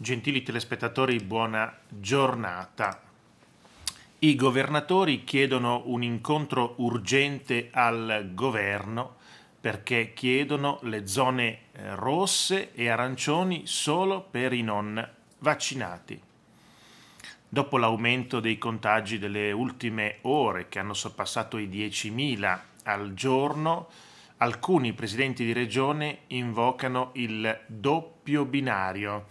Gentili telespettatori, buona giornata. I governatori chiedono un incontro urgente al governo perché chiedono le zone eh, rosse e arancioni solo per i non vaccinati. Dopo l'aumento dei contagi delle ultime ore che hanno sorpassato i 10.000 al giorno, alcuni presidenti di regione invocano il doppio binario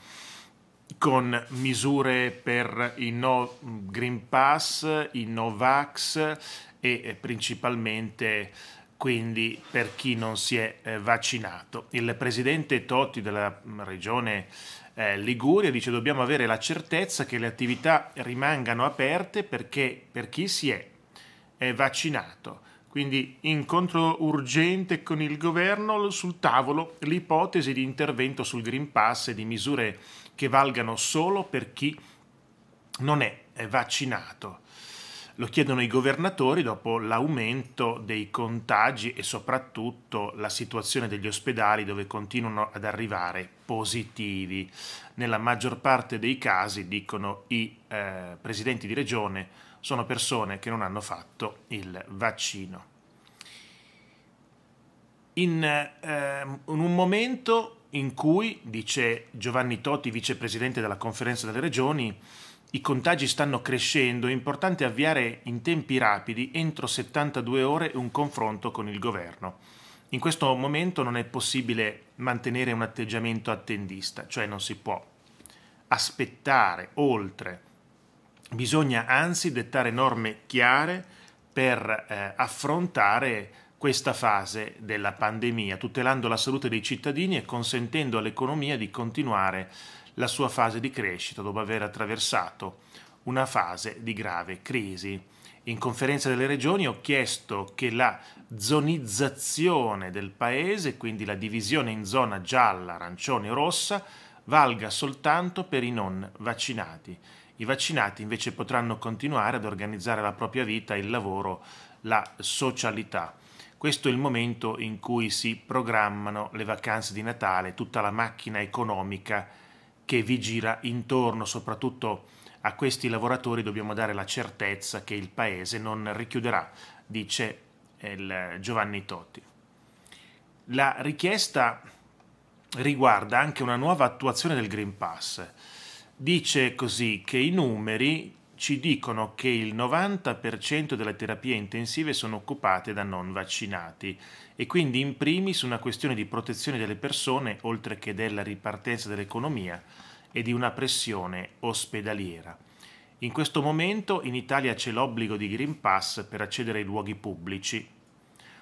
con misure per i no Green Pass, i no Vax e eh, principalmente quindi per chi non si è eh, vaccinato. Il presidente Totti della mm, regione eh, Liguria dice dobbiamo avere la certezza che le attività rimangano aperte perché per chi si è vaccinato. Quindi incontro urgente con il governo sul tavolo l'ipotesi di intervento sul Green Pass e di misure che valgano solo per chi non è vaccinato. Lo chiedono i governatori dopo l'aumento dei contagi e soprattutto la situazione degli ospedali dove continuano ad arrivare positivi. Nella maggior parte dei casi, dicono i eh, presidenti di regione, sono persone che non hanno fatto il vaccino. In, eh, in, un momento in cui, dice Giovanni Totti, vicepresidente della conferenza delle regioni, i contagi stanno crescendo, è importante avviare in tempi rapidi, entro 72 ore, un confronto con il governo. In questo momento non è possibile mantenere un atteggiamento attendista, cioè non si può aspettare oltre Bisogna anzi dettare norme chiare per eh, affrontare questa fase della pandemia, tutelando la salute dei cittadini e consentendo all'economia di continuare la sua fase di crescita dopo aver attraversato una fase di grave crisi. In conferenza delle regioni ho chiesto che la zonizzazione del paese, quindi la divisione in zona gialla, arancione e rossa, valga soltanto per i non vaccinati i vaccinati invece potranno continuare ad organizzare la propria vita, il lavoro, la socialità. Questo è il momento in cui si programmano le vacanze di Natale, tutta la macchina economica che vi gira intorno, soprattutto a questi lavoratori dobbiamo dare la certezza che il paese non richiuderà, dice eh, Giovanni Totti. La richiesta riguarda anche una nuova attuazione del Green Pass dice così che i numeri ci dicono che il 90% delle terapie intensive sono occupate da non vaccinati e quindi in primis una questione di protezione delle persone oltre che della ripartenza dell'economia e di una pressione ospedaliera. In questo momento in Italia c'è l'obbligo di Green Pass per accedere ai luoghi pubblici,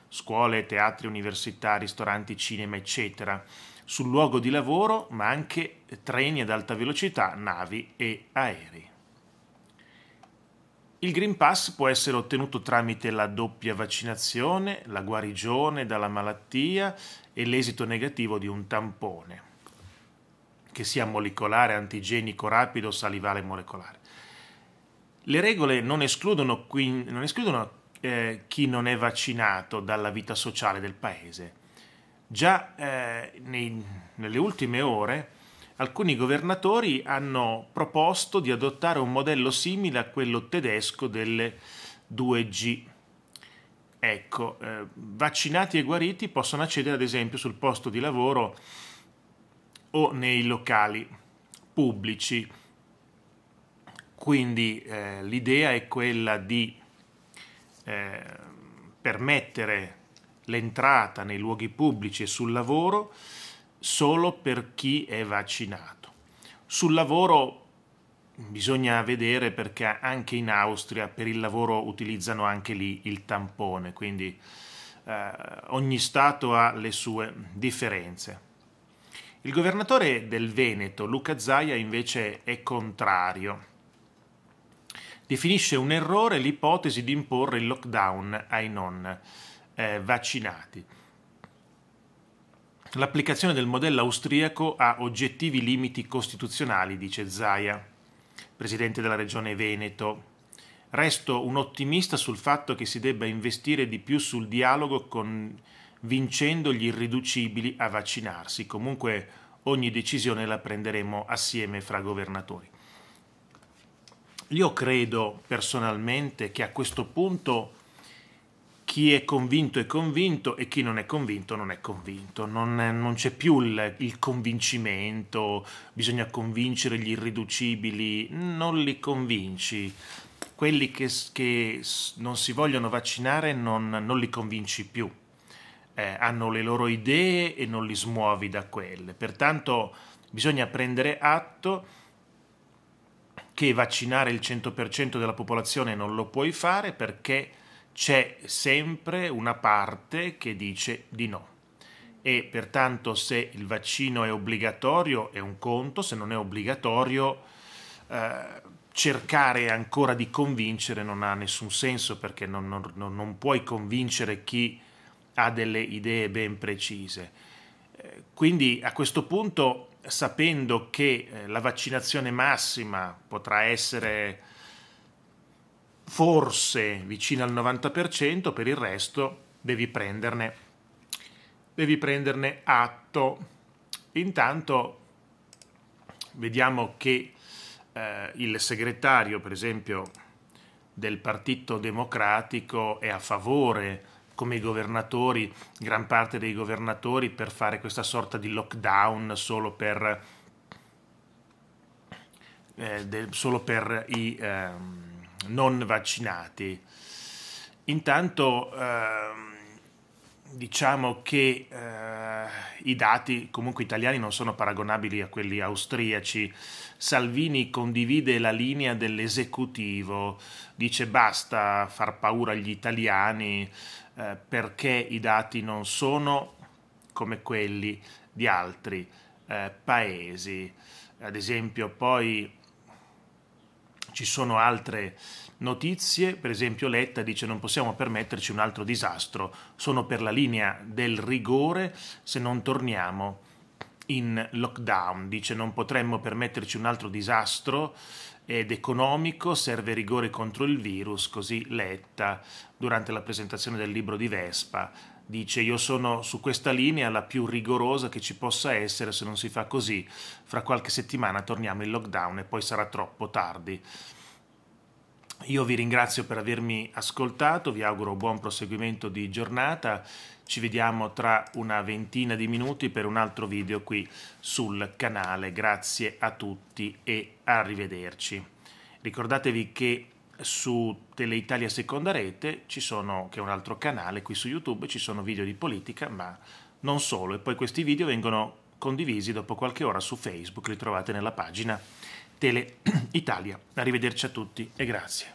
scuole, teatri, università, ristoranti, cinema, eccetera sul luogo di lavoro, ma anche treni ad alta velocità, navi e aerei. Il Green Pass può essere ottenuto tramite la doppia vaccinazione, la guarigione dalla malattia e l'esito negativo di un tampone, che sia molecolare, antigenico, rapido o salivale molecolare. Le regole non escludono, qui, non escludono eh, chi non è vaccinato dalla vita sociale del paese Già eh, nei, nelle ultime ore alcuni governatori hanno proposto di adottare un modello simile a quello tedesco delle 2G. Ecco, eh, vaccinati e guariti possono accedere ad esempio sul posto di lavoro o nei locali pubblici. Quindi eh, l'idea è quella di eh, permettere l'entrata nei luoghi pubblici e sul lavoro solo per chi è vaccinato. Sul lavoro bisogna vedere perché anche in Austria per il lavoro utilizzano anche lì il tampone, quindi eh, ogni Stato ha le sue differenze. Il governatore del Veneto, Luca Zaia, invece è contrario. Definisce un errore l'ipotesi di imporre il lockdown ai non eh, vaccinati. L'applicazione del modello austriaco ha oggettivi limiti costituzionali, dice Zaia, presidente della regione Veneto. Resto un ottimista sul fatto che si debba investire di più sul dialogo convincendo gli irriducibili a vaccinarsi. Comunque ogni decisione la prenderemo assieme fra governatori. Io credo personalmente che a questo punto chi è convinto è convinto e chi non è convinto non è convinto, non, non c'è più il, il, convincimento, bisogna convincere gli irriducibili, non li convinci, quelli che, che non si vogliono vaccinare non, non li convinci più, eh, hanno le loro idee e non li smuovi da quelle, pertanto bisogna prendere atto che vaccinare il 100% della popolazione non lo puoi fare perché c'è sempre una parte che dice di no. E pertanto se il vaccino è obbligatorio è un conto, se non è obbligatorio eh, cercare ancora di convincere non ha nessun senso perché non, non, non puoi convincere chi ha delle idee ben precise. Eh, quindi a questo punto, sapendo che eh, la vaccinazione massima potrà essere forse vicino al 90%, per il resto devi prenderne, devi prenderne atto. Intanto vediamo che eh, il segretario, per esempio, del Partito Democratico è a favore come i governatori, gran parte dei governatori, per fare questa sorta di lockdown solo per, eh, de, solo per i, eh, non vaccinati. Intanto ehm, diciamo che eh, i dati comunque italiani non sono paragonabili a quelli austriaci. Salvini condivide la linea dell'esecutivo, dice basta far paura agli italiani eh, perché i dati non sono come quelli di altri eh, paesi. Ad esempio poi ci sono altre notizie, per esempio Letta dice non possiamo permetterci un altro disastro, sono per la linea del rigore se non torniamo in lockdown, dice non potremmo permetterci un altro disastro ed economico, serve rigore contro il virus, così Letta durante la presentazione del libro di Vespa dice io sono su questa linea la più rigorosa che ci possa essere, se non si fa così fra qualche settimana torniamo in lockdown e poi sarà troppo tardi. Io vi ringrazio per avermi ascoltato, vi auguro buon proseguimento di giornata, ci vediamo tra una ventina di minuti per un altro video qui sul canale, grazie a tutti e arrivederci. Ricordatevi che su Teleitalia Seconda Rete, sono, che è un altro canale qui su YouTube, ci sono video di politica, ma non solo. E poi questi video vengono condivisi dopo qualche ora su Facebook, li trovate nella pagina Tele Italia. Arrivederci a tutti e grazie.